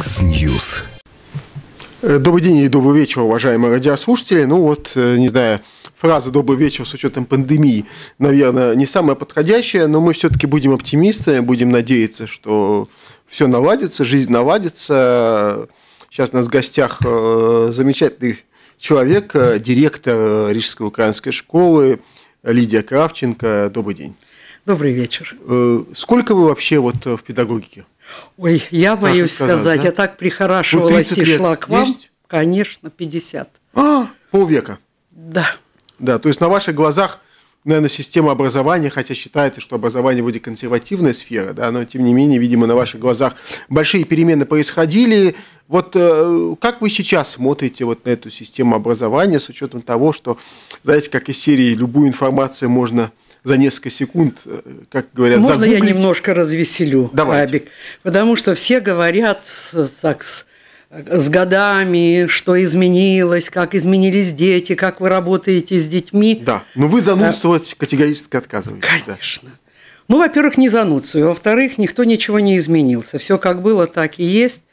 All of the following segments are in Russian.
Яндекс Ньюс. Э, добрый день и добрый вечер, уважаемые радиослушатели. Ну вот, э, не знаю, фраза «добрый вечер» с учетом пандемии, наверное, не самая подходящая, но мы все-таки будем оптимисты, будем надеяться, что все наладится, жизнь наладится. Сейчас у нас в гостях э, замечательный человек, директор Рижской украинской школы Лидия Кравченко. Добрый день. Добрый вечер. Сколько вы вообще вот в педагогике? Ой, я боюсь сказать, сказать да? я так прихорашивалась ну, и шла к вам. Есть? Конечно, 50. А, полвека. Да. Да, то есть на ваших глазах, наверное, система образования, хотя считается, что образование будет консервативная сфера, да, но тем не менее, видимо, на ваших глазах большие перемены происходили. Вот э, как вы сейчас смотрите вот на эту систему образования с учетом того, что, знаете, как из серии любую информацию можно за несколько секунд, э, как говорят, Можно загуглить? я немножко развеселю, Давайте. Абик? Потому что все говорят так с с годами, что изменилось, как изменились дети, как вы работаете с детьми. Да, но вы занудствовать а, категорически отказываетесь. Конечно. Да. Ну, во-первых, не занудствую, во-вторых, никто ничего не изменился. Все как было, так и есть.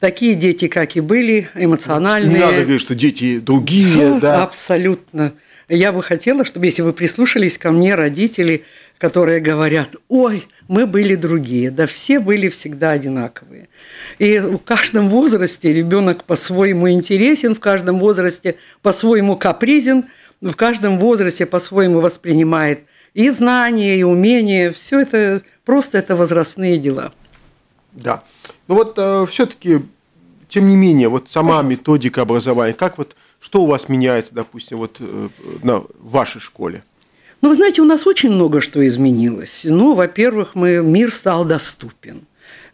Такие дети, как и были, эмоциональные. Не надо говорить, что дети другие, да. да. Абсолютно. Я бы хотела, чтобы, если вы прислушались ко мне, родители, которые говорят, ой, мы были другие, да все были всегда одинаковые. И в каждом возрасте ребенок по-своему интересен, в каждом возрасте по-своему капризен, в каждом возрасте по-своему воспринимает и знания, и умения. Все это просто это возрастные дела. Да. Ну вот э, все-таки, тем не менее, вот сама методика образования, как вот что у вас меняется, допустим, вот э, на вашей школе? Ну, вы знаете, у нас очень много что изменилось. Ну, во-первых, мы, мир стал доступен.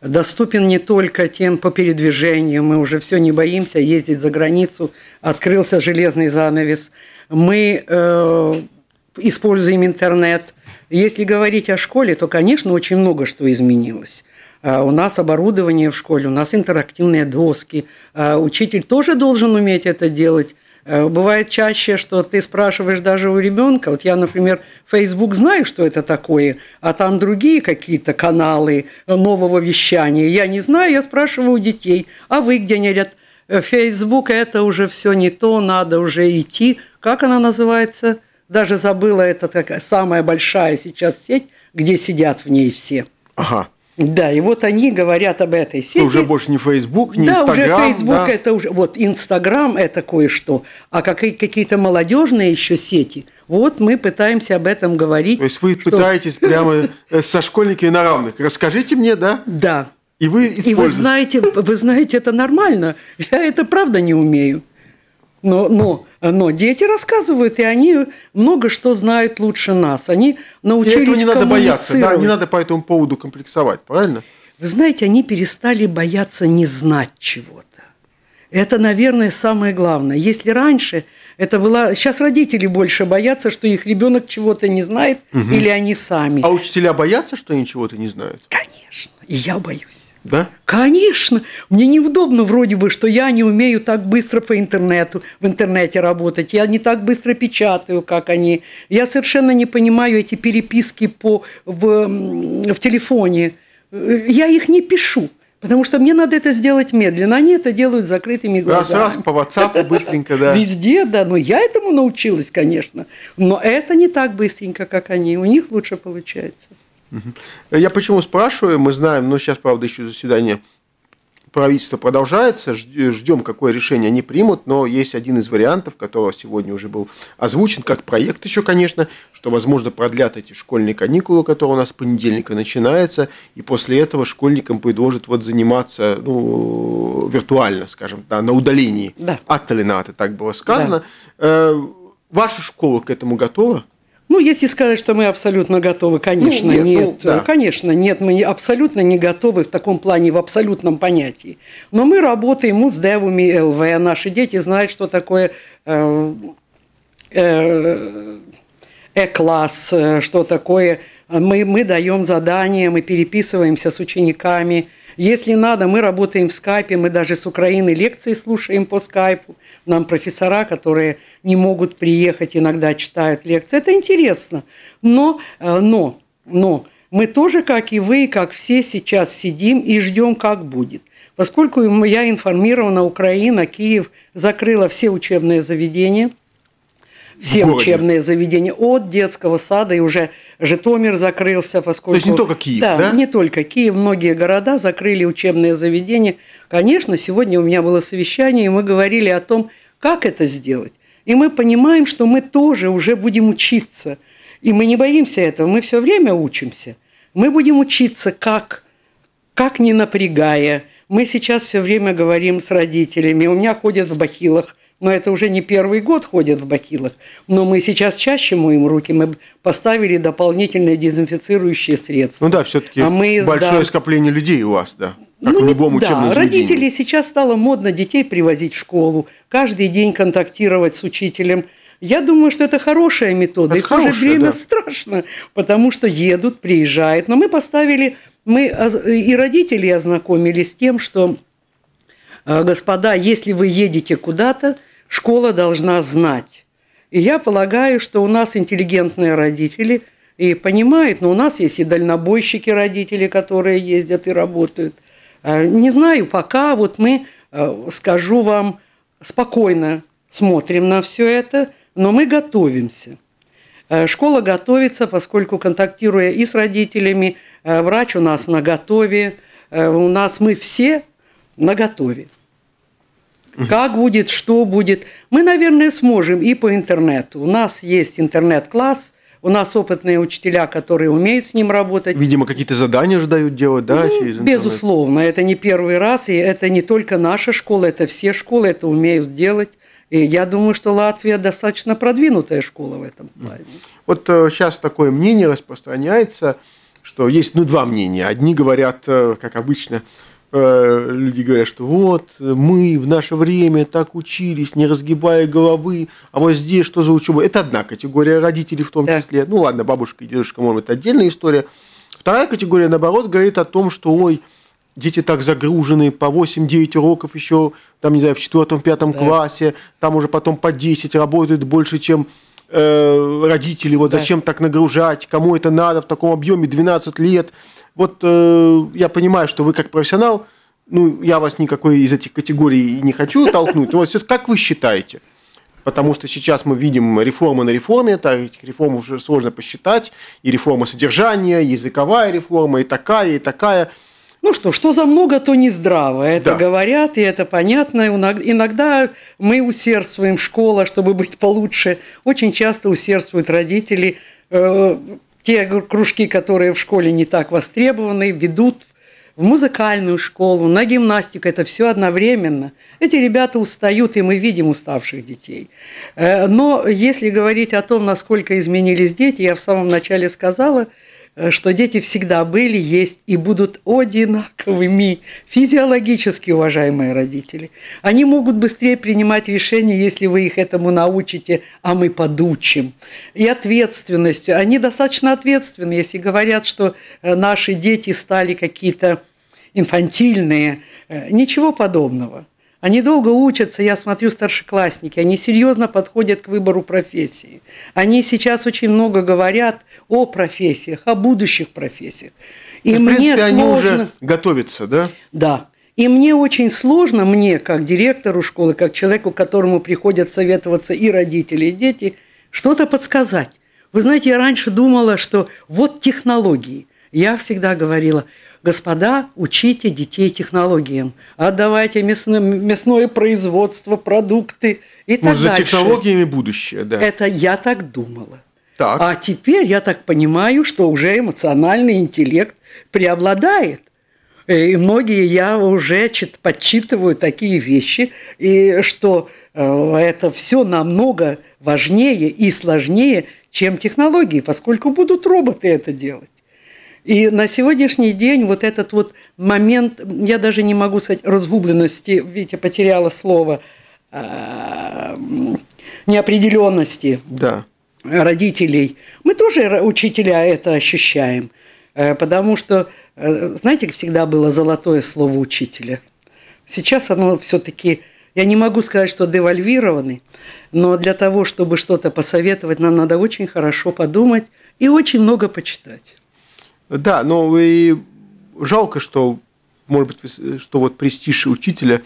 Доступен не только тем по передвижению, мы уже все не боимся ездить за границу, открылся железный занавес. Мы э, используем интернет. Если говорить о школе, то, конечно, очень много что изменилось. А, у нас оборудование в школе, у нас интерактивные доски. А, учитель тоже должен уметь это делать. А, бывает чаще, что ты спрашиваешь даже у ребенка. Вот я, например, Facebook знаю, что это такое, а там другие какие-то каналы нового вещания. Я не знаю, я спрашиваю у детей, а вы где? Они говорят, Facebook это уже все не то, надо уже идти. Как она называется? Даже забыла, это такая самая большая сейчас сеть, где сидят в ней все. Ага. Да, и вот они говорят об этой сети. Это уже больше не Facebook, не да, Instagram. Да, уже Facebook это уже, вот Instagram это кое-что, а какие-то молодежные еще сети. Вот мы пытаемся об этом говорить. То есть вы что... пытаетесь прямо э, со школьниками на равных. Расскажите мне, да? Да. И вы И вы знаете, вы знаете, это нормально. Я это правда не умею. Но, но но дети рассказывают, и они много что знают лучше нас. Они научились и этого не надо бояться, да? не надо по этому поводу комплексовать, правильно? Вы знаете, они перестали бояться не знать чего-то. Это, наверное, самое главное. Если раньше это было... Сейчас родители больше боятся, что их ребенок чего-то не знает, угу. или они сами. А учителя боятся, что они чего-то не знают? Конечно. И я боюсь. Да? Конечно. Мне неудобно вроде бы, что я не умею так быстро по интернету, в интернете работать. Я не так быстро печатаю, как они. Я совершенно не понимаю эти переписки по, в, в телефоне. Э, я их не пишу. Потому что мне надо это сделать медленно. Они это делают закрытыми глазами. Раз, раз, по WhatsApp быстренько, да. Везде, да. Но я этому научилась, конечно. Но это не так быстренько, как они. У них лучше получается. Я почему спрашиваю, мы знаем, но ну, сейчас, правда, еще заседание правительства продолжается, ждем, какое решение они примут, но есть один из вариантов, который сегодня уже был озвучен, как проект еще, конечно, что, возможно, продлят эти школьные каникулы, которые у нас с понедельника начинаются, и после этого школьникам предложат вот заниматься ну, виртуально, скажем, да, на удалении да. от Талината, так было сказано. Да. Э, ваша школа к этому готова? Ну, если сказать, что мы абсолютно готовы, конечно, ну, нет. нет. Ну, да. Конечно, нет, мы абсолютно не готовы в таком плане, в абсолютном понятии. Но мы работаем с девами ЛВ, наши дети знают, что такое э, э, Э-класс, э, э, что такое... Мы, мы даем задания, мы переписываемся с учениками. Если надо, мы работаем в скайпе, мы даже с Украины лекции слушаем по скайпу нам профессора, которые не могут приехать, иногда читают лекции. Это интересно. Но, э, но, но мы тоже, как и вы, как все сейчас сидим и ждем, как будет. Поскольку я информирована, Украина, Киев закрыла все учебные заведения – все учебные заведения от детского сада, и уже Житомир закрылся, поскольку... То есть не только Киев, да? да? не только Киев, многие города закрыли учебные заведения. Конечно, сегодня у меня было совещание, и мы говорили о том, как это сделать. И мы понимаем, что мы тоже уже будем учиться. И мы не боимся этого, мы все время учимся. Мы будем учиться, как, как не напрягая. Мы сейчас все время говорим с родителями. У меня ходят в бахилах – но это уже не первый год ходят в бакилах. Но мы сейчас чаще моем руки, мы поставили дополнительные дезинфицирующие средства. Ну да, все-таки а мы, большое да, скопление людей у вас, да. Как ну, в любом да, родители сейчас стало модно детей привозить в школу, каждый день контактировать с учителем. Я думаю, что это хорошая метода. Это и хорошая, в то же время да. страшно, потому что едут, приезжают. Но мы поставили, мы а, и родители ознакомились с тем, что Э, господа, если вы едете куда-то, школа должна знать. И я полагаю, что у нас интеллигентные родители и понимают, но у нас есть и дальнобойщики родители, которые ездят и работают. Э, не знаю, пока вот мы, э, скажу вам, спокойно смотрим на все это, но мы готовимся. Школа готовится, поскольку контактируя и с родителями, врач у нас на готове, у нас мы все наготове. Угу. Как будет, что будет. Мы, наверное, сможем и по интернету. У нас есть интернет-класс, у нас опытные учителя, которые умеют с ним работать. Видимо, какие-то задания же делать, да? Ну, через интернет. безусловно, это не первый раз, и это не только наша школа, это все школы это умеют делать. И я думаю, что Латвия достаточно продвинутая школа в этом плане. Вот сейчас э, такое мнение распространяется, что есть ну, два мнения. Одни говорят, э, как обычно, Э, люди говорят, что вот э, мы в наше время так учились, не разгибая головы, а вот здесь что за учеба? Это одна категория родителей в том да. числе. Ну ладно, бабушка и дедушка, может быть, отдельная история. Вторая категория, наоборот, говорит о том, что ой, дети так загружены по 8-9 уроков еще, там, не знаю, в 4-5 да. классе, там уже потом по 10 работают больше, чем Э, родители, вот да. зачем так нагружать, кому это надо в таком объеме 12 лет. Вот э, я понимаю, что вы как профессионал, ну, я вас никакой из этих категорий не хочу толкнуть, но вот все как вы считаете? Потому что сейчас мы видим реформы на реформе, так, этих реформ уже сложно посчитать, и реформа содержания, и языковая реформа, и такая, и такая – ну что, что за много, то не здраво. Это да. говорят, и это понятно. Иногда мы усердствуем, школа, чтобы быть получше. Очень часто усердствуют родители. Э, те кружки, которые в школе не так востребованы, ведут в музыкальную школу, на гимнастику. Это все одновременно. Эти ребята устают, и мы видим уставших детей. Э, но если говорить о том, насколько изменились дети, я в самом начале сказала – Э, что дети всегда были, есть и будут одинаковыми физиологически, уважаемые родители. Они могут быстрее принимать решения, если вы их этому научите, а мы подучим. И ответственностью. Они достаточно ответственны, если говорят, что э, наши дети стали какие-то инфантильные. Э, ничего подобного. Они долго учатся, я смотрю, старшеклассники, они серьезно подходят к выбору профессии. Они сейчас очень много говорят о профессиях, о будущих профессиях. И То мне в принципе, сложно... они уже готовятся, да? Да. И мне очень сложно, мне, как директору школы, как человеку, которому приходят советоваться и родители, и дети, что-то подсказать. Вы знаете, я раньше думала, что вот технологии – я всегда говорила, господа, учите детей технологиям, отдавайте мясное, мясное производство, продукты и так Может, дальше. За технологиями будущее, да. Это я так думала. Так. А теперь я так понимаю, что уже эмоциональный интеллект преобладает. Э, и многие я уже чит, подсчитываю такие вещи, и что э, это все намного важнее и сложнее, чем технологии, поскольку будут роботы это делать. И на сегодняшний день вот этот вот момент, я даже не могу сказать разгубленности, видите, потеряла слово, э, неопределенности да. родителей. Мы тоже, учителя, это ощущаем. Э, потому что, э, знаете, всегда было золотое слово учителя. Сейчас оно все-таки, я не могу сказать, что девальвированы, но для того, чтобы что-то посоветовать, нам надо очень хорошо подумать и очень много почитать. Да, но и жалко, что, может быть, что вот престиж учителя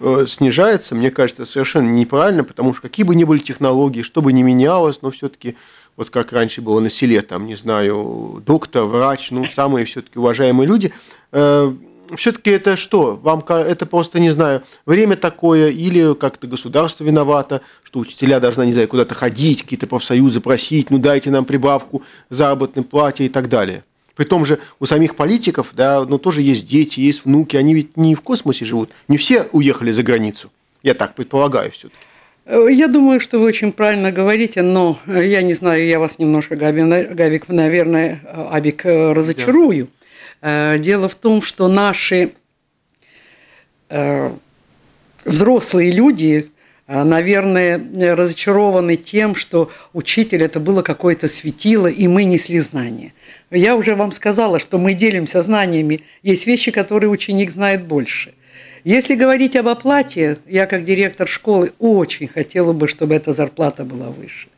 э, снижается, мне кажется, совершенно неправильно, потому что какие бы ни были технологии, что бы ни менялось, но все-таки вот как раньше было на селе, там, не знаю, доктор, врач, ну, самые все-таки уважаемые люди, э, все-таки это что? Вам это просто, не знаю, время такое, или как-то государство виновато, что учителя должны, не знаю, куда-то ходить, какие-то профсоюзы просить, ну дайте нам прибавку, заработной плате и так далее. При том же у самих политиков, да, но ну, тоже есть дети, есть внуки, они ведь не в космосе живут, не все уехали за границу. Я так предполагаю все-таки. Э, я думаю, что вы очень правильно говорите, но э, я не знаю, я вас немножко, Габик, наверное, э, Абик, разочарую. Да. Дело в том, что наши взрослые люди, Э, наверное, э, разочарованы тем, что учитель это было какое-то светило, и мы несли знания. Я уже вам сказала, что мы делимся знаниями. Есть вещи, которые ученик знает больше. Если говорить об оплате, я как директор школы очень хотела бы, чтобы эта зарплата была выше.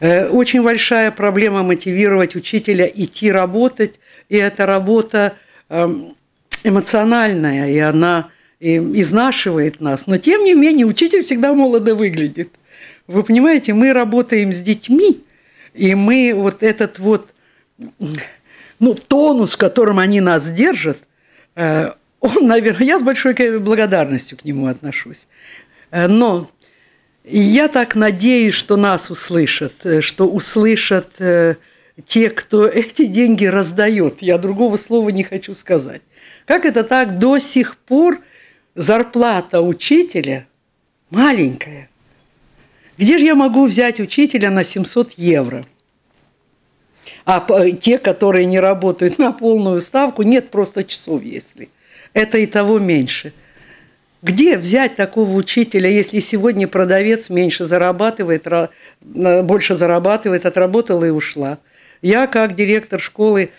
Э, очень большая проблема мотивировать учителя идти работать, и эта работа эм, эмоциональная, и она и изнашивает нас. Но тем не менее учитель всегда молодо выглядит. Вы понимаете, мы работаем с детьми, и мы вот этот вот ну, тонус, которым они нас держат, э, он, наверное, я с большой благодарностью к нему отношусь. Э, но я так надеюсь, что нас услышат, э, что услышат те, кто эти деньги раздает. Я другого слова не хочу сказать. Как это так до сих пор зарплата учителя маленькая. Где же я могу взять учителя на 700 евро? А э, те, которые не работают на полную ставку, нет просто часов, если. Это и того меньше. Где взять такого учителя, если сегодня продавец меньше зарабатывает, больше зарабатывает, отработала и ушла? Я, как директор школы,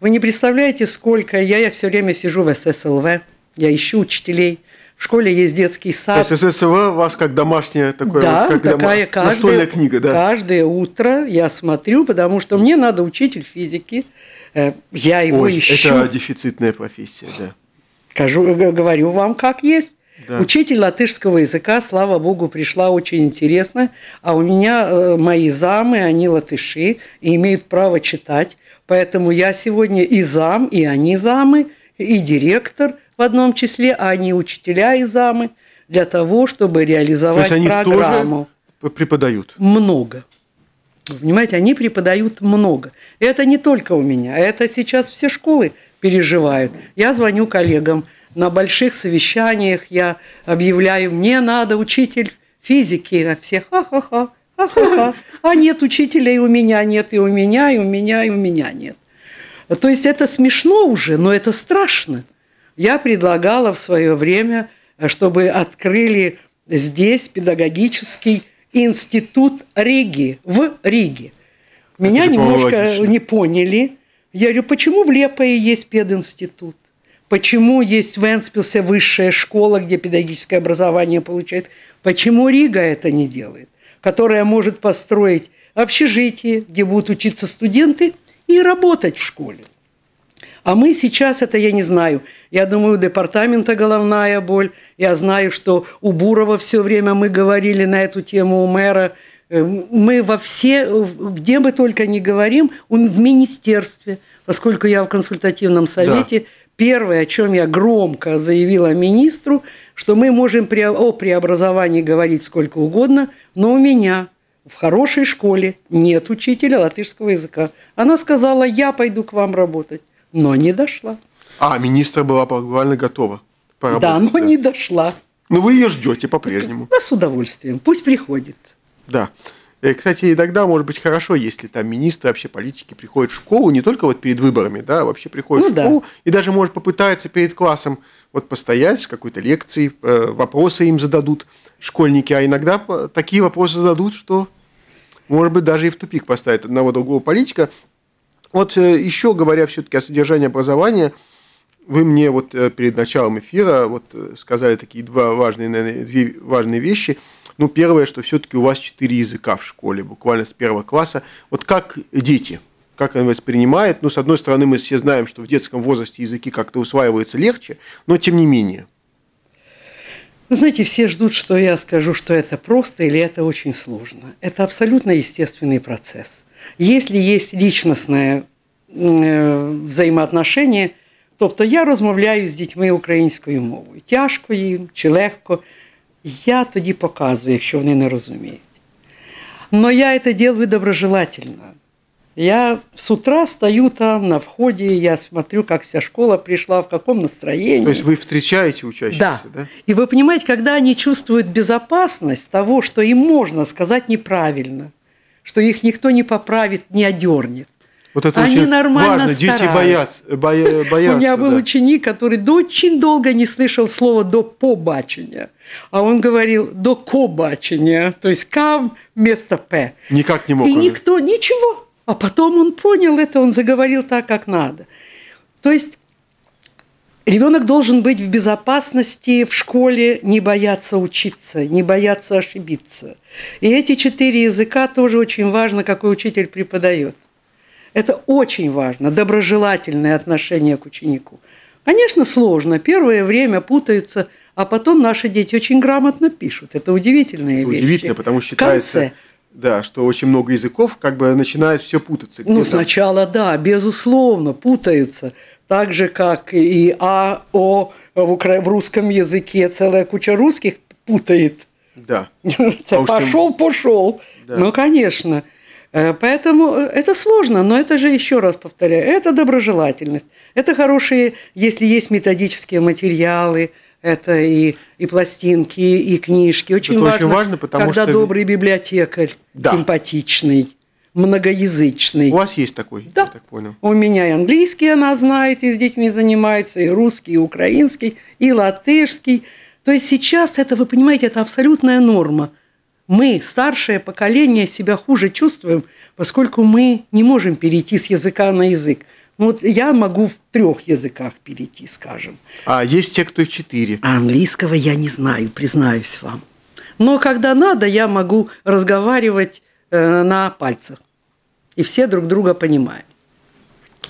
вы не представляете, сколько я, я все время сижу в ССЛВ я ищу учителей. В школе есть детский сад. То есть ССВ у вас как домашняя такое, да, вот, как такая дома... каждая, настольная книга, да? Каждое утро я смотрю, потому что мне надо учитель физики. Э, я его Ой, ищу. Это дефицитная профессия, да. Скажу, говорю вам, как есть. Да. Учитель латышского языка, слава богу, пришла очень интересно. А у меня э, мои замы, они латыши и имеют право читать. Поэтому я сегодня и зам, и они замы, и директор – в одном числе, а они учителя и замы для того, чтобы реализовать То есть они программу. Тоже преподают? Много. Вы понимаете, они преподают много. Это не только у меня, это сейчас все школы переживают. Я звоню коллегам на больших совещаниях, я объявляю, мне надо учитель физики, а все ха-ха-ха, ха-ха-ха. А нет учителя и у меня нет, и у меня, и у меня, и у меня нет. То есть это смешно уже, но это страшно. Я предлагала в свое время, э, чтобы открыли здесь педагогический институт Риги, в Риге. Меня немножко не поняли. Я говорю, почему в Лепое есть пединститут? Почему есть в Энспилсе высшая школа, где педагогическое образование получает? Почему Рига это не делает? Которая может построить общежитие, где будут учиться студенты и работать в школе. А мы сейчас, это я не знаю, я думаю, у департамента головная боль. Я знаю, что у Бурова все время мы говорили на эту тему у мэра. Э, мы во все, где мы только не говорим, в министерстве, поскольку я в консультативном совете, да. первое, о чем я громко заявила министру, что мы можем о преобразовании говорить сколько угодно, но у меня в хорошей школе нет учителя латышского языка. Она сказала, я пойду к вам работать но не дошла. А, министра была буквально готова поработать. Да, но да. не дошла. Но ну, вы ее ждете по-прежнему. Да, э, с удовольствием. Пусть приходит. Да. Э, кстати, иногда, может быть, хорошо, если там министры вообще политики приходят в школу, не только вот перед выборами, да, вообще приходят ну, в школу, да. и даже, может, попытаются перед классом вот постоять с какой-то лекцией, э, вопросы им зададут школьники, а иногда такие вопросы зададут, что, может быть, даже и в тупик поставят одного другого политика. Вот э, еще говоря все-таки о содержании образования, вы мне вот э, перед началом эфира вот э, сказали такие два важные, наверное, две важные вещи. Ну, первое, что все-таки у вас четыре языка в школе, буквально с первого класса. Вот как дети, как они воспринимают? Ну, с одной стороны, мы все знаем, что в детском возрасте языки как-то усваиваются легче, но тем не менее. Вы ну, знаете, все ждут, что я скажу, что это просто или это очень сложно. Это абсолютно естественный процесс – если есть личностне э, взаємоотношення, тобто я розмовляю з дітьми українською мовою. Тяжко їм чи легко. Я тоді показую, якщо вони не розуміють. Но я это делаю доброжелательно. Я с утра стою там на входе, я смотрю, как вся школа пришла, в каком настроении. То есть вы встречаете учащихся, да? да? И вы понимаете, когда они чувствуют безопасность того, что им можно сказать неправильно, что их никто не поправит, не одернет. Вот это Они очень нормально важно. Стараются. Дети боятся. боятся У меня был да. ученик, который до очень долго не слышал слова «до побачення». А он говорил «до кобачення», то есть «к» вместо «п». Никак не мог. И он. никто, ничего. А потом он понял это, он заговорил так, как надо. То есть Ребенок должен быть в безопасности, в школе, не бояться учиться, не бояться ошибиться. И эти четыре языка тоже очень важно, какой учитель преподает. Это очень важно, доброжелательное отношение к ученику. Конечно, сложно, первое время путаются, а потом наши дети очень грамотно пишут. Это удивительные Это вещи. Удивительно, потому что считается, Да, что очень много языков, как бы начинает все путаться. Ну, сначала, да, безусловно, путаются так же, как и А, О в, укра... в русском языке целая куча русских путает. Да. Типа, а пошел, пошел. Да. Ну, конечно. Э, поэтому э, это сложно, но это же, еще раз повторяю, это доброжелательность. Это хорошие, если есть методические материалы, это и, и пластинки, и книжки. Очень, это важно, очень важно, потому когда что... добрый библиотекарь, да. симпатичный, многоязычный. У вас есть такой? Да. Я так понял. У меня и английский она знает, и с детьми занимается, и русский, и украинский, и латышский. То есть сейчас это, вы понимаете, это абсолютная норма. Мы, старшее поколение, себя хуже чувствуем, поскольку мы не можем перейти с языка на язык. Ну, вот я могу в трех языках перейти, скажем. А есть те, кто и в четыре. А английского я не знаю, признаюсь вам. Но когда надо, я могу разговаривать э, на пальцах и все друг друга понимали.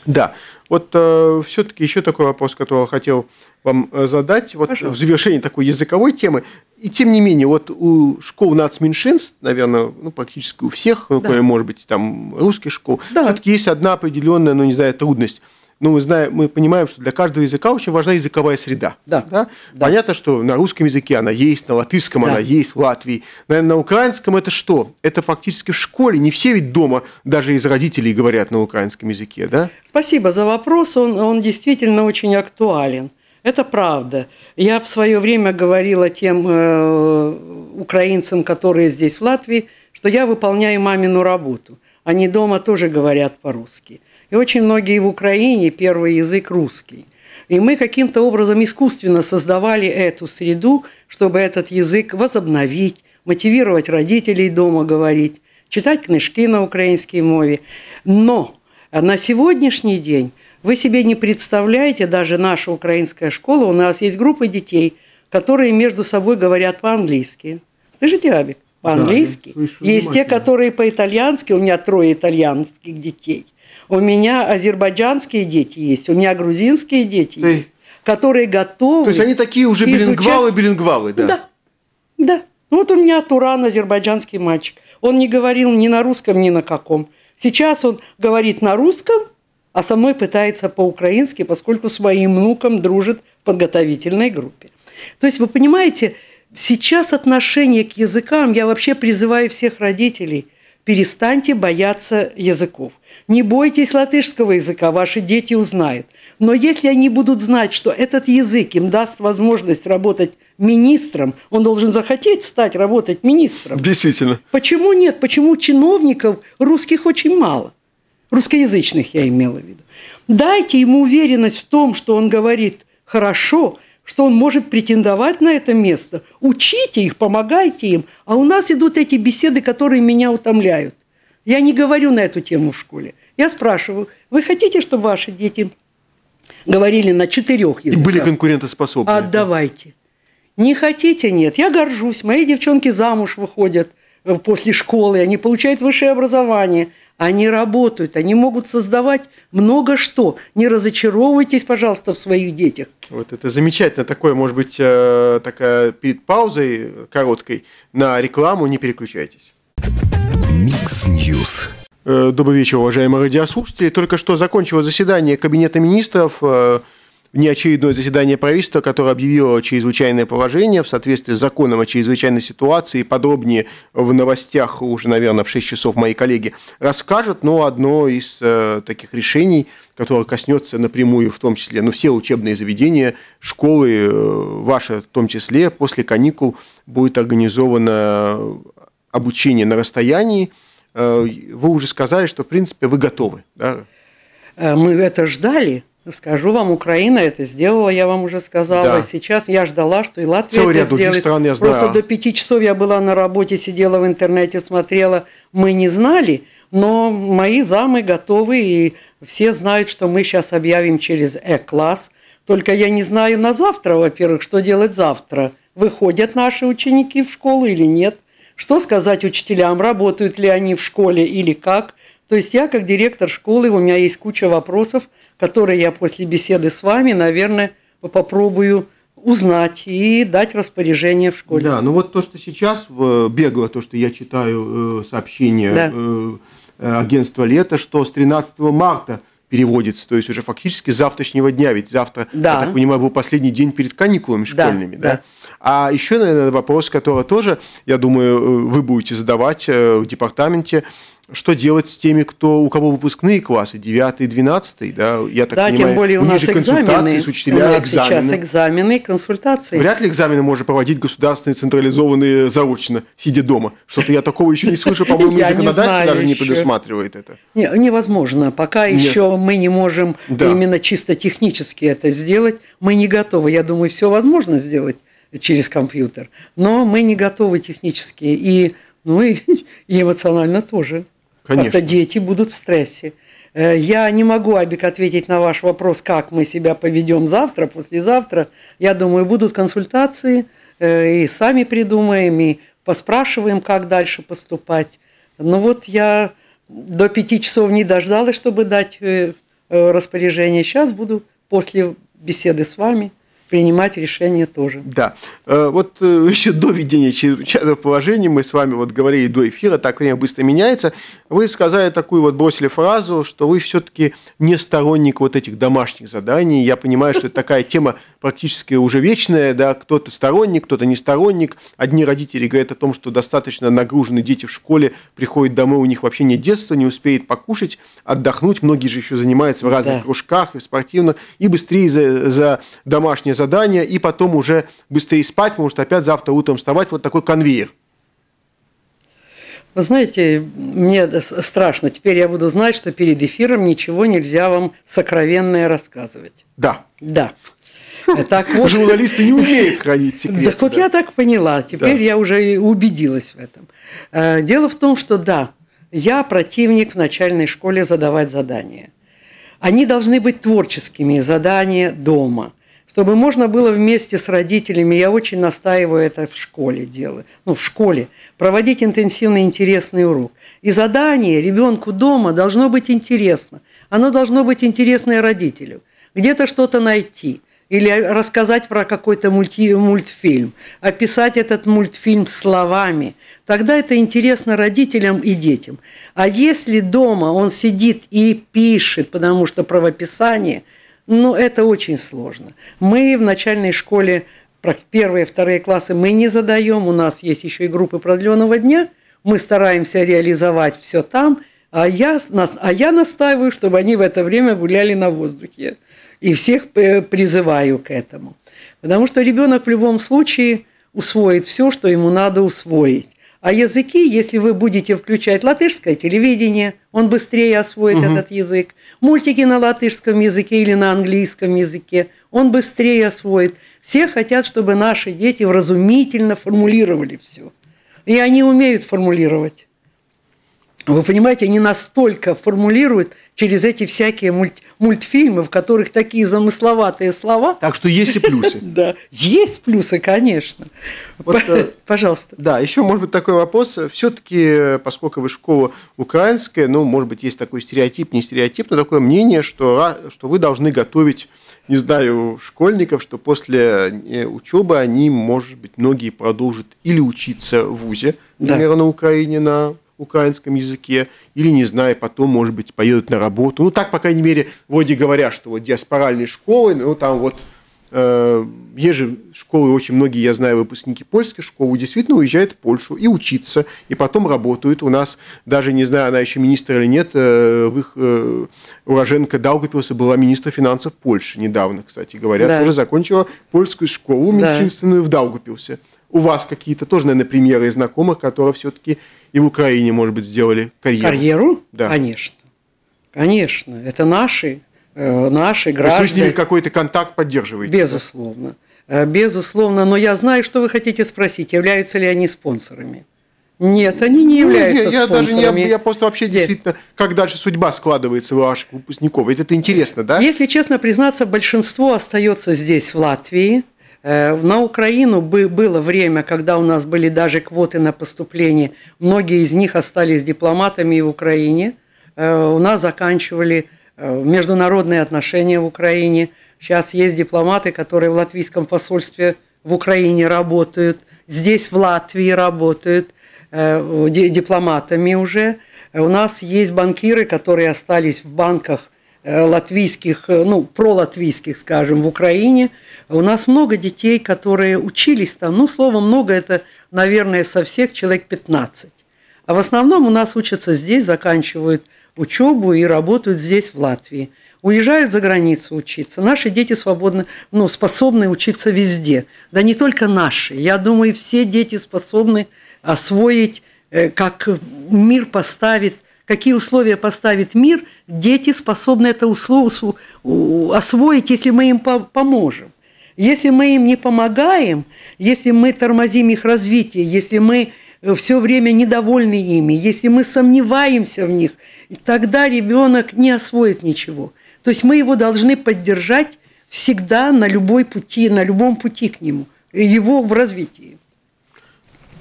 Да, вот э, все-таки еще такой вопрос, который хотел вам э, задать, вот Пожалуйста. в завершении такой языковой темы. И тем не менее, вот у школ нацменьшинств, наверное, ну, практически у всех, ну, да. ну, может быть, там русских школ, да. все-таки есть одна определенная, ну, не знаю, трудность – ну мы, знаем, мы понимаем, что для каждого языка очень важна языковая среда. Да. Да? Да. Понятно, что на русском языке она есть, на латышском да. она есть, в Латвии. Наверное, на украинском это что? Это фактически в школе. Не все ведь дома, даже из родителей говорят на украинском языке, да? Спасибо за вопрос. Он, он действительно очень актуален. Это правда. Я в свое время говорила тем э, украинцам, которые здесь в Латвии, что я выполняю мамину работу. Они дома тоже говорят по-русски. И очень многие в Украине первый язык русский. И мы каким-то образом искусственно создавали эту среду, чтобы этот язык возобновить, мотивировать родителей дома говорить, читать книжки на украинской мове. Но на сегодняшний день вы себе не представляете, даже наша украинская школа, у нас есть группы детей, которые между собой говорят по-английски. Слышите, Абик? По-английски. Да, есть те, которые по-итальянски, у меня трое итальянских детей – у меня азербайджанские дети есть, у меня грузинские дети Эй. есть, которые готовы. То есть они такие уже билингвалы, изучать... да? Да, да. Ну, вот у меня Туран, азербайджанский мальчик. Он не говорил ни на русском, ни на каком. Сейчас он говорит на русском, а со мной пытается по-украински, поскольку с моим внуком дружит в подготовительной группе. То есть вы понимаете, сейчас отношение к языкам, я вообще призываю всех родителей – Перестаньте бояться языков. Не бойтесь латышского языка, ваши дети узнают. Но если они будут знать, что этот язык им даст возможность работать министром, он должен захотеть стать работать министром. Действительно. Почему нет? Почему чиновников русских очень мало? Русскоязычных я имела в виду. Дайте ему уверенность в том, что он говорит хорошо, что он может претендовать на это место. Учите их, помогайте им. А у нас идут эти беседы, которые меня утомляют. Я не говорю на эту тему в школе. Я спрашиваю, вы хотите, чтобы ваши дети говорили на четырех языках? И были конкурентоспособны. Отдавайте. «А, не хотите – нет. Я горжусь. Мои девчонки замуж выходят э, после школы, они получают высшее образование. Они работают, они могут создавать много что. Не разочаровывайтесь, пожалуйста, в своих детях. Вот это замечательно. Такое, может быть, э, такая перед паузой короткой на рекламу не переключайтесь. Микс Ньюс. Э, добрый вечер, уважаемые радиослушатели. Только что закончилось заседание Кабинета министров. Э, Неочередное заседание правительства, которое объявило чрезвычайное положение в соответствии с законом о чрезвычайной ситуации. Подробнее в новостях уже, наверное, в 6 часов мои коллеги расскажут. Но одно из э, таких решений, которое коснется напрямую в том числе, ну, все учебные заведения, школы, э, ваши в том числе, после каникул будет организовано обучение на расстоянии. Э, вы уже сказали, что, в принципе, вы готовы. Да? Э, мы это ждали – Скажу вам, Украина это сделала, я вам уже сказала. Да. Сейчас я ждала, что и Латвия Целый это сделает. Стран я знаю. Просто до пяти часов я была на работе, сидела в интернете, смотрела. Мы не знали, но мои замы готовы, и все знают, что мы сейчас объявим через Э-класс. Только я не знаю на завтра, во-первых, что делать завтра. Выходят наши ученики в школу или нет? Что сказать учителям, работают ли они в школе или как? То есть я как директор школы, у меня есть куча вопросов, которые я после беседы с вами, наверное, попробую узнать и дать распоряжение в школе. Да, ну вот то, что сейчас э, бегло, то, что я читаю э, сообщение да. Э, агентства «Лето», что с 13 марта переводится, то есть уже фактически завтрашнего дня, ведь завтра, да. я так понимаю, был последний день перед каникулами школьными, да? да? да. А еще, наверное, вопрос, который тоже, я думаю, вы будете задавать в департаменте, что делать с теми, кто, у кого выпускные классы, 9 12 да, я так да, понимаю, тем более у, у нас же консультации с учителями, у нас экзамены. сейчас экзамены и консультации. Вряд ли экзамены можно проводить государственные централизованные заочно, сидя дома. Что-то я такого еще не слышу, по-моему, законодательство даже не предусматривает это. Невозможно, пока еще мы не можем именно чисто технически это сделать, мы не готовы. Я думаю, все возможно сделать через компьютер, но мы не готовы технически и ну и, и эмоционально тоже. Конечно. как дети будут в стрессе. Э, я не могу, Абик, ответить на ваш вопрос, как мы себя поведем завтра, послезавтра. Я думаю, будут консультации, э, и сами придумаем, и поспрашиваем, как дальше поступать. Ну вот я до пяти часов не дождалась, чтобы дать э, распоряжение. Сейчас буду после беседы с вами – принимать решения тоже. Да. Э, вот э, еще до введения чрезвычайного положения мы с вами вот говорили до эфира, так время быстро меняется. Вы сказали такую вот, бросили фразу, что вы все-таки не сторонник вот этих домашних заданий. Я понимаю, что это такая тема практически уже вечная, да, кто-то сторонник, кто-то не сторонник. Одни родители говорят о том, что достаточно нагружены дети в школе, приходят домой, у них вообще нет детства, не успеют покушать, отдохнуть. Многие же еще занимаются в разных да. кружках и спортивных, и быстрее за, за домашнее задание, и потом уже быстрее спать, потому что опять завтра утром вставать, вот такой конвейер. Вы знаете, мне страшно. Теперь я буду знать, что перед эфиром ничего нельзя вам сокровенное рассказывать. Да. Да. Э, так вот. Журналисты не умеют хранить секреты. Так вот да. я так поняла. Теперь да. я уже убедилась в этом. Э, дело в том, что да, я противник в начальной школе задавать задания. Они должны быть творческими, задания дома – чтобы можно было вместе с родителями, я очень настаиваю это в школе делаю, ну, в школе, проводить интенсивный интересный урок. И задание ребенку дома должно быть интересно. Оно должно быть интересно и родителю. Где-то что-то найти – или рассказать про какой-то мульти, мультфильм, описать этот мультфильм словами. Тогда это интересно родителям и детям. А если дома он сидит и пишет, потому что правописание – но ну, это очень сложно. Мы в начальной школе первые, вторые классы мы не задаем. У нас есть еще и группы продленного дня. Мы стараемся реализовать все там. А я, а я настаиваю, чтобы они в это время гуляли на воздухе. И всех э, призываю к этому. Потому что ребенок в любом случае усвоит все, что ему надо усвоить. А языки, если вы будете включать латышское телевидение, он быстрее освоит угу. этот язык мультики на латышском языке или на английском языке. Он быстрее освоит. Все хотят, чтобы наши дети вразумительно формулировали все. И они умеют формулировать вы понимаете, они настолько формулируют через эти всякие мульт, мультфильмы, в которых такие замысловатые слова. Так что есть и плюсы. Да, есть плюсы, конечно. Э, пожалуйста. Да, еще может быть такой вопрос. Все-таки, поскольку вы школа украинская, ну, может быть, есть такой стереотип, не стереотип, но такое мнение, что, а, что вы должны готовить не знаю, школьников, что после э, учебы они, может быть, многие продолжат или учиться в ВУЗе, например, на Украине, на украинском языке, или, не знаю, потом, может быть, поедут на работу. Ну, так, по крайней мере, вроде говорят, что вот диаспоральные школы, ну, там вот э, есть же школы, очень многие, я знаю, выпускники польской школы, действительно уезжают в Польшу и учиться, и потом работают. У нас, даже не знаю, она еще министр или нет, э, их, э, уроженка Даугапилса была министр финансов Польши недавно, кстати говоря. Да. Тоже закончила польскую школу меньшинственную да. в Даугапилсе у вас какие-то тоже, наверное, примеры из знакомых, которые все-таки и в Украине, может быть, сделали карьеру. Карьеру? Да. Конечно. Конечно. Это наши, э, наши граждане. То есть вы с ними какой-то контакт поддерживаете? Безусловно. Да? Э, безусловно. Но я знаю, что вы хотите спросить, являются ли они спонсорами. Нет, они не ну, являются ну, я, я спонсорами. Даже я, я просто вообще Нет. действительно, как дальше судьба складывается у ваших выпускников. Это, это интересно, да? Если честно признаться, большинство остается здесь, в Латвии. Э, на Украину было время, когда у нас были даже квоты на поступление. Многие из них остались дипломатами в Украине. Э, у нас заканчивали э, международные отношения в Украине. Сейчас есть дипломаты, которые в латвийском посольстве в Украине работают. Здесь в Латвии работают дипломатами уже. У нас есть банкиры, которые остались в банках – Э, латвийских, э, ну, пролатвийских, скажем, в Украине. У нас много детей, которые учились там. Ну, слово «много» – это, наверное, со всех человек 15. А в основном у нас учатся здесь, заканчивают учебу и работают здесь, в Латвии. Уезжают за границу учиться. Наши дети свободны, ну, способны учиться везде. Да не только наши. Я думаю, все дети способны освоить, э, как мир поставит какие условия поставит мир, дети способны это услов... освоить, если мы им поможем. Если мы им не помогаем, если мы тормозим их развитие, если мы э, все время недовольны ими, если мы сомневаемся в них, тогда ребенок не освоит ничего. То есть мы его должны поддержать всегда на любой пути, на любом пути к нему, его в развитии.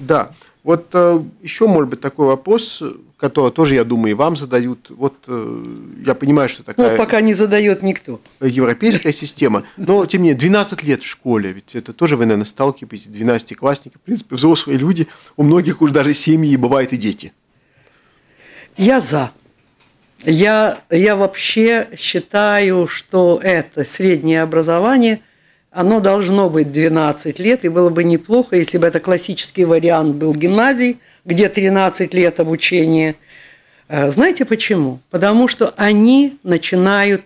Да. Вот э, еще, может быть, такой вопрос которого тоже, я думаю, и вам задают. Вот э, я понимаю, что ну, такая... Ну, пока не задает никто. Европейская система. Но, тем не менее, 12 лет в школе, ведь это тоже вы, наверное, сталкиваетесь, 12-классники, в принципе, взрослые люди, у многих уже даже семьи, бывают и дети. Я за. Я, я вообще считаю, что это среднее образование, оно должно быть 12 лет, и было бы неплохо, если бы это классический вариант был гимназий – где 13 лет обучения. Э, знаете почему? Потому что они начинают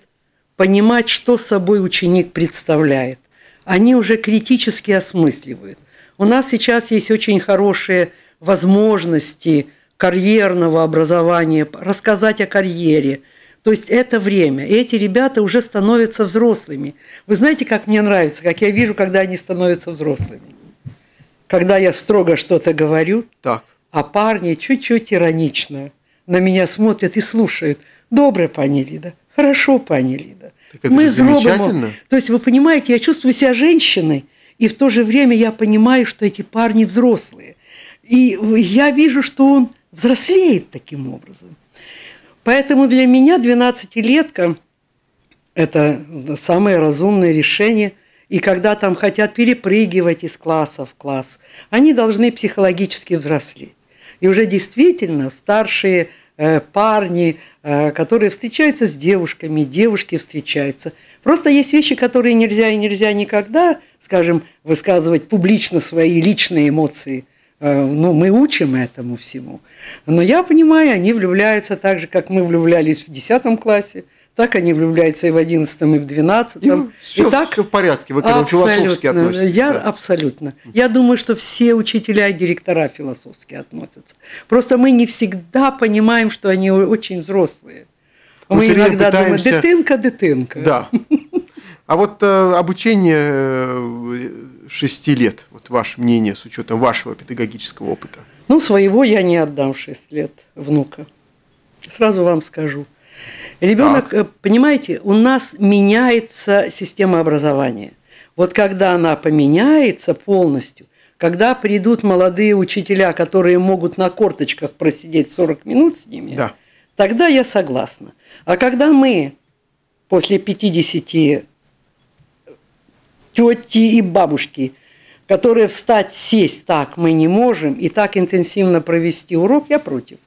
понимать, что собой ученик представляет. Они уже критически осмысливают. У нас сейчас есть очень хорошие возможности карьерного образования, рассказать о карьере. То есть это время. И эти ребята уже становятся взрослыми. Вы знаете, как мне нравится, как я вижу, когда они становятся взрослыми? Когда я строго что-то говорю, так а парни чуть-чуть иронично на меня смотрят и слушают. Добрая, пани Лида, хорошо, пани Лида. Так это Мы замечательно. Зробимо. То есть, вы понимаете, я чувствую себя женщиной, и в то же время я понимаю, что эти парни взрослые. И я вижу, что он взрослеет таким образом. Поэтому для меня 12-летка – это самое разумное решение. И когда там хотят перепрыгивать из класса в класс, они должны психологически взрослеть. И уже действительно старшие э, парни, э, которые встречаются с девушками, девушки встречаются. Просто есть вещи, которые нельзя и нельзя никогда, скажем, высказывать публично свои личные эмоции. Э, ну, мы учим этому всему. Но я понимаю, они влюбляются так же, как мы влюблялись в 10 классе – так они влюбляются и в одиннадцатом, и в двенадцатом. Ну, и, так все в порядке, вы к этому философски относитесь. Я, да. Абсолютно. Я думаю, что все учителя и директора философски относятся. Просто мы не всегда понимаем, что они очень взрослые. Мы, мы иногда пытаемся... думаем, дитинка, дитинка. Да. А вот э, обучение э, шести лет, вот ваше мнение с учетом вашего педагогического опыта? Ну, своего я не отдам шесть лет внука. Сразу вам скажу. Ребенок, так. Э, понимаете, у нас меняется система образования. Вот когда она поменяется полностью, когда придут молодые учителя, которые могут на корточках просидеть 40 минут с ними, да. тогда я согласна. А когда мы после 50 тети и бабушки, которые встать, сесть так мы не можем, и так интенсивно провести урок, я против.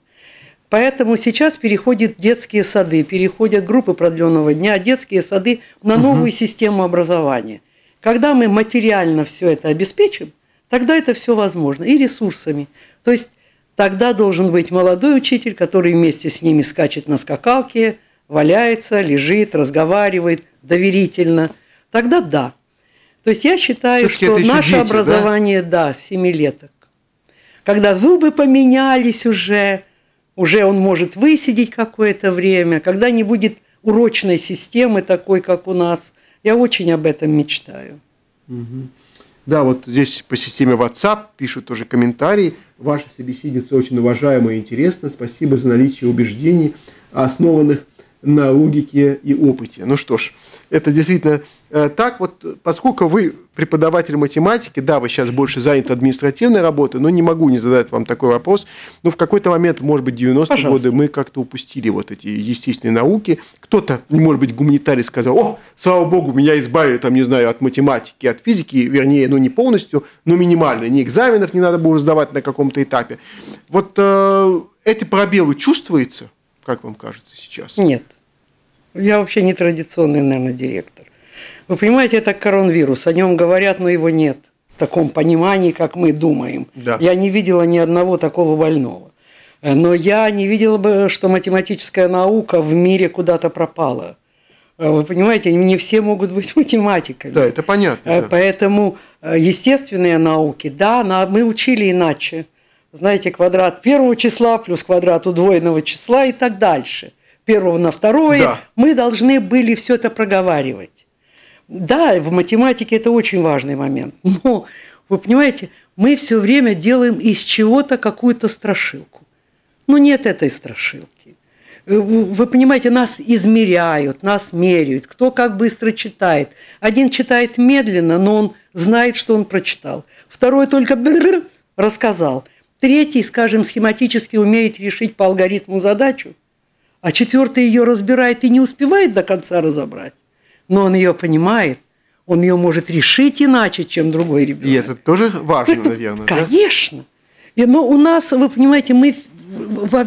Поэтому сейчас переходят детские сады, переходят группы продленного дня, детские сады на новую угу. систему образования. Когда мы материально все это обеспечим, тогда это все возможно. И ресурсами. То есть тогда должен быть молодой учитель, который вместе с ними скачет на скакалке, валяется, лежит, разговаривает доверительно. Тогда да. То есть я считаю, что наше дети, образование, да, да семилеток. Когда зубы поменялись уже – уже он может высидеть какое-то время, когда не будет урочной системы такой, как у нас. Я очень об этом мечтаю. Угу. Да, вот здесь по системе WhatsApp пишут тоже комментарий. Ваша собеседница очень уважаемая и интересна. Спасибо за наличие убеждений, основанных на логике и опыте. Ну что ж, это действительно Э, так вот, поскольку вы преподаватель математики, да, вы сейчас больше заняты административной работой, но не могу не задать вам такой вопрос. Ну, в какой-то момент, может быть, 90-е Пожалуйста. годы мы как-то упустили вот эти естественные науки. Кто-то, может быть, гуманитарий сказал, о, слава богу, меня избавили, там, не знаю, от математики, от физики, вернее, ну, не полностью, но минимально. Ни экзаменов не надо было сдавать на каком-то этапе. Вот э, эти пробелы чувствуются, как вам кажется, сейчас? Нет. Я вообще не традиционный, наверное, директор. Вы понимаете, это коронавирус, о нем говорят, но его нет в таком понимании, как мы думаем. Да. Я не видела ни одного такого больного. Но я не видела бы, что математическая наука в мире куда-то пропала. Э, вы понимаете, не все могут быть математиками. Да, это понятно. Э, да. Поэтому э, естественные науки, да, мы учили иначе. Знаете, квадрат первого числа плюс квадрат удвоенного числа и так дальше. Первого на второе. Да. Мы должны были все это проговаривать. Да, в математике это очень важный момент, но вы понимаете, мы все время делаем из чего-то какую-то страшилку. Но ну, нет этой страшилки. Э, вы понимаете, нас измеряют, нас меряют, кто как быстро читает. Один читает медленно, но он знает, что он прочитал. Второй только рассказал. Третий, скажем, схематически умеет решить по алгоритму задачу, а четвертый ее разбирает и не успевает до конца разобрать но он ее понимает, он ее может решить иначе, чем другой ребенок. И это тоже важно, это, наверное. Конечно. Да? Но у нас, вы понимаете, мы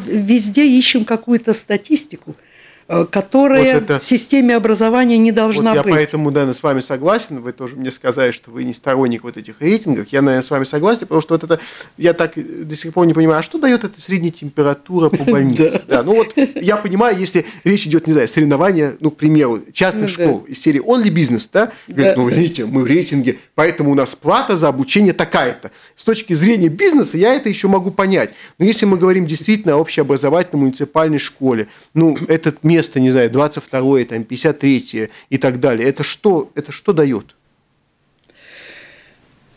везде ищем какую-то статистику – Э, которая вот это... в системе образования не должна вот я быть. Я поэтому, наверное, с вами согласен. Вы тоже мне сказали, что вы не сторонник вот этих рейтингов. Я, наверное, с вами согласен, потому что вот это я так до сих пор не понимаю, а что дает эта средняя температура по больнице? Да, ну вот я понимаю, если речь идет, не знаю, соревнования, ну, к примеру, частных ну школ из серии он ли бизнес, да? Говорит, ну, видите, мы в рейтинге, поэтому у нас плата за обучение такая-то. С точки зрения бизнеса я это еще могу понять. Но если мы говорим действительно о общеобразовательной муниципальной школе, ну, этот мир место, не знаю, 22-е, там, 53-е и так далее. Это что, это что дает?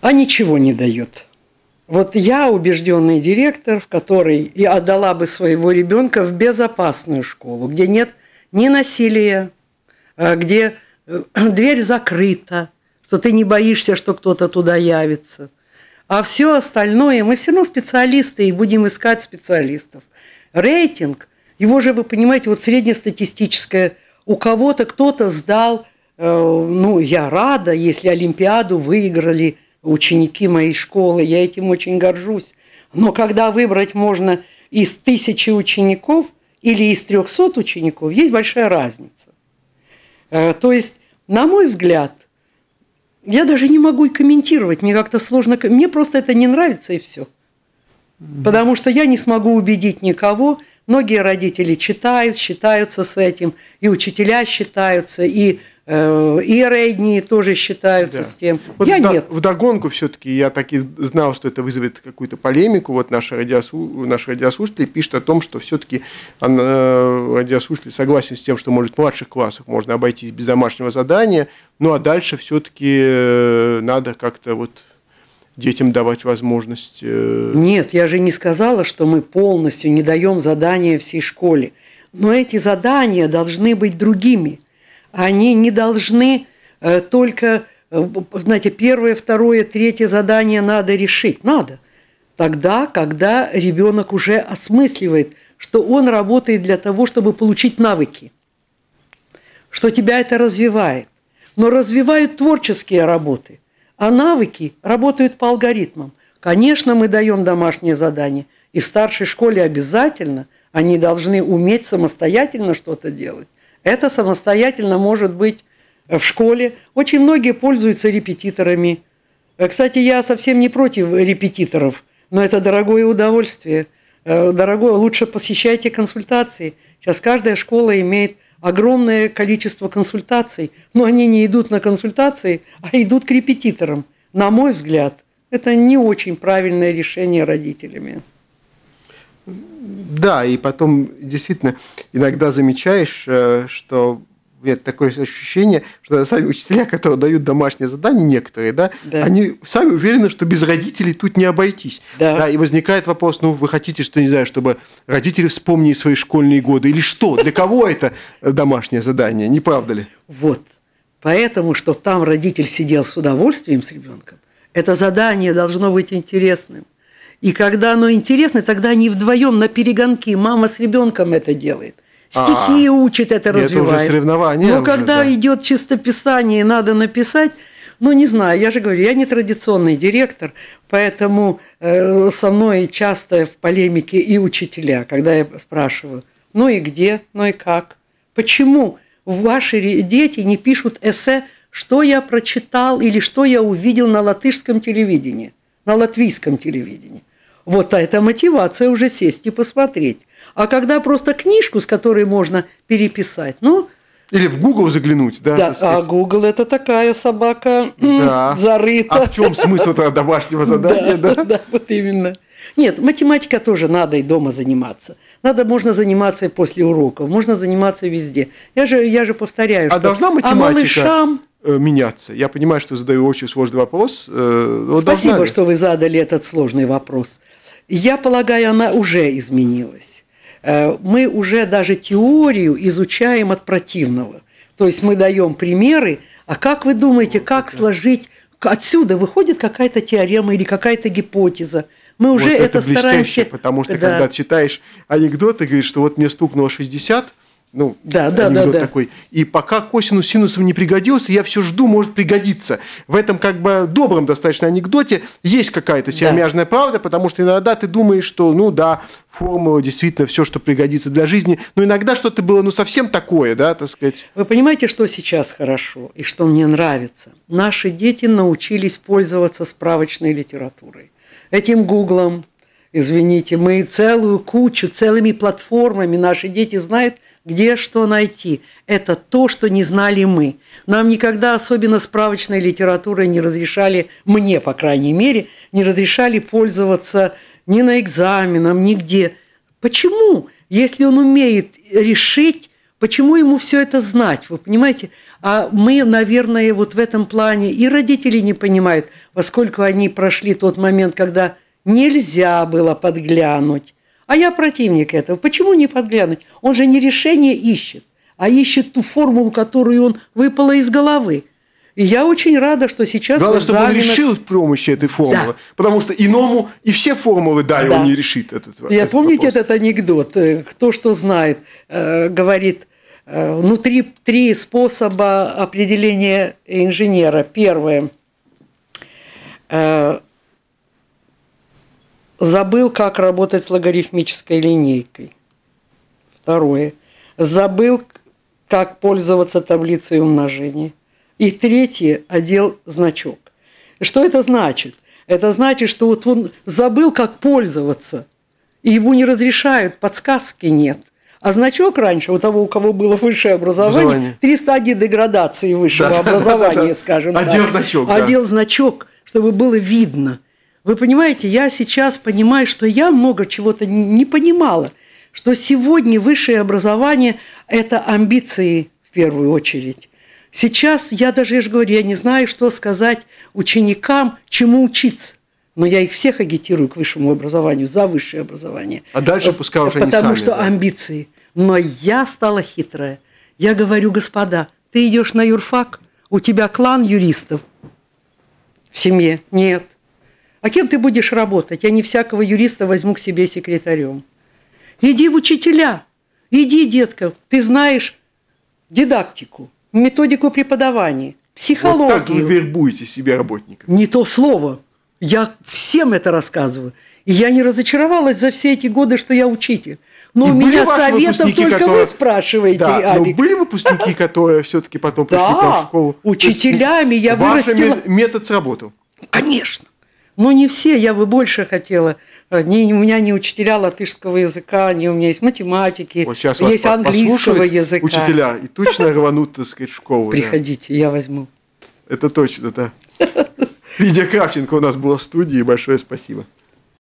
А ничего не дает. Вот я убежденный директор, в который я отдала бы своего ребенка в безопасную школу, где нет ни насилия, а, где э, дверь закрыта, что ты не боишься, что кто-то туда явится. А все остальное, мы все равно специалисты и будем искать специалистов. Рейтинг его же, вы понимаете, вот среднестатистическое, у кого-то кто-то сдал, э, ну, я рада, если Олимпиаду выиграли ученики моей школы, я этим очень горжусь. Но когда выбрать можно из тысячи учеников или из трехсот учеников, есть большая разница. Э, то есть, на мой взгляд, я даже не могу и комментировать, мне как-то сложно, мне просто это не нравится и все. Потому что я не смогу убедить никого – Многие родители читают, считаются с этим, и учителя считаются, и э, и родни тоже считаются да. с тем. Вот я да, нет. Вдогонку все-таки я так и знал, что это вызовет какую-то полемику. Вот наши, радиослу... наши радиослушатели пишут о том, что все-таки э, радиослушатели радиослушатель согласен с тем, что, может, в младших классах можно обойтись без домашнего задания, ну а дальше все-таки э, надо как-то вот детям давать возможность? Э, Нет, я же не сказала, что мы полностью не даем задания всей школе. Но эти задания должны быть другими. Они не должны э, только, э, знаете, первое, второе, третье задание надо решить. Надо. Тогда, когда ребенок уже осмысливает, что он работает для того, чтобы получить навыки, что тебя это развивает. Но развивают творческие работы. А навыки работают по алгоритмам. Конечно, мы даем домашние задания. И в старшей школе обязательно они должны уметь самостоятельно что-то делать. Это самостоятельно может быть в школе. Очень многие пользуются репетиторами. Э, кстати, я совсем не против репетиторов, но это дорогое удовольствие. Э, дорогое, лучше посещайте консультации. Сейчас каждая школа имеет огромное количество консультаций, но они не идут на консультации, а идут к репетиторам. На мой взгляд, это не очень правильное решение родителями. Да, и потом действительно иногда замечаешь, э, что нет, такое ощущение, что сами учителя, которые дают домашние задания некоторые, да, да. они сами уверены, что без родителей тут не обойтись. Да. да. И возникает вопрос, ну, вы хотите, что, не знаю, чтобы родители вспомнили свои школьные годы или что? Для кого это домашнее задание, не правда ли? Вот. Поэтому, чтобы там родитель сидел с удовольствием с ребенком, это задание должно быть интересным. И когда оно интересно, тогда они вдвоем на перегонки, мама с ребенком это делает – стихи А-а-а. учит, это развивает. Это уже соревнование. Ну, Но когда да. идет чистописание, надо написать, ну, не знаю, я же говорю, я не традиционный директор, поэтому э, со мной часто в полемике и учителя, когда я спрашиваю, ну и где, ну и как, почему ваши дети не пишут эссе, что я прочитал или что я увидел на латышском телевидении, на латвийском телевидении. Вот это мотивация уже сесть и посмотреть а когда просто книжку, с которой можно переписать, ну, или в Google заглянуть, да? Да, а Google это такая собака да. зарыта. А в чем смысл этого домашнего задания, да, да? Да, вот именно. Нет, математика тоже надо и дома заниматься. Надо, можно заниматься и после уроков, можно заниматься везде. Я же, я же повторяю, а что... должна «А математика... А малышам э, меняться. Я понимаю, что задаю очень сложный вопрос. Э, вот Спасибо, что вы задали этот сложный вопрос. Я полагаю, она уже изменилась. Э, мы уже даже теорию изучаем от противного. То есть мы даем примеры, а как вы думаете, как сложить... Отсюда выходит какая-то теорема или какая-то гипотеза. Мы уже вот это, это стараемся... Потому что да. когда читаешь анекдоты, говоришь, что вот мне стукнуло 60, ну, да, да, да, да. такой. И пока косинус синусом не пригодился, я все жду, может пригодиться. В этом как бы добром достаточно анекдоте есть какая-то сермяжная да. правда, потому что иногда ты думаешь, что, ну да, формула действительно все, что пригодится для жизни, но иногда что-то было, ну, совсем такое, да, так сказать. Вы понимаете, что сейчас хорошо и что мне нравится? Наши дети научились пользоваться справочной литературой. Этим гуглом, извините, мы целую кучу, целыми платформами наши дети знают – где что найти. Это то, что не знали мы. Нам никогда особенно справочной литературой не разрешали, мне, по крайней мере, не разрешали пользоваться ни на экзаменом, нигде. Почему? Если он умеет решить, почему ему все это знать? Вы понимаете? А мы, наверное, вот в этом плане и родители не понимают, поскольку они прошли тот момент, когда нельзя было подглянуть а я противник этого. Почему не подглянуть? Он же не решение ищет, а ищет ту формулу, которую он выпала из головы. И я очень рада, что сейчас... Главное, чтобы экзаменах... он решил с помощью этой формулы. Да. Потому что иному и все формулы, да, да. он не решит этот, я, этот Помните вопрос. этот анекдот? Э, кто что знает, э, говорит, э, ну, три, три способа определения инженера. Первое – Забыл, как работать с логарифмической линейкой. Второе. Забыл, как пользоваться таблицей умножения. И третье – одел значок. Что это значит? Это значит, что вот он забыл, как пользоваться, и ему не разрешают, подсказки нет. А значок раньше у того, у кого было высшее образование, образование. три стадии деградации высшего да, образования, да, да, скажем. Одел значок. Одел значок, чтобы было видно – вы понимаете, я сейчас понимаю, что я много чего-то не понимала, что сегодня высшее образование – это амбиции в первую очередь. Сейчас я даже, я же говорю, я не знаю, что сказать ученикам, чему учиться. Но я их всех агитирую к высшему образованию, за высшее образование. А дальше э, пускай уже Потому не сами, что да. амбиции. Но я стала хитрая. Я говорю, господа, ты идешь на юрфак, у тебя клан юристов в семье. Нет. А кем ты будешь работать? Я не всякого юриста возьму к себе секретарем. Иди в учителя, иди, детка, ты знаешь дидактику, методику преподавания, психологию. Вот так вы вербуете себе работников. Не то слово. Я всем это рассказываю. И я не разочаровалась за все эти годы, что я учитель. Но и у меня советов только которые... вы спрашиваете, да, Абик. Но были выпускники, которые все-таки потом пришли да, к вам в школу? учителями я вырастила. Ваш метод сработал? Конечно. Ну не все, я бы больше хотела. Э, не, у меня не учителя латышского языка, не у меня есть математики, вот сейчас есть вас английского языка. Учителя и точно рванут, так сказать, в школу. Приходите, да. я возьму. Это точно, да. Лидия Кравченко у нас была в студии. Большое спасибо.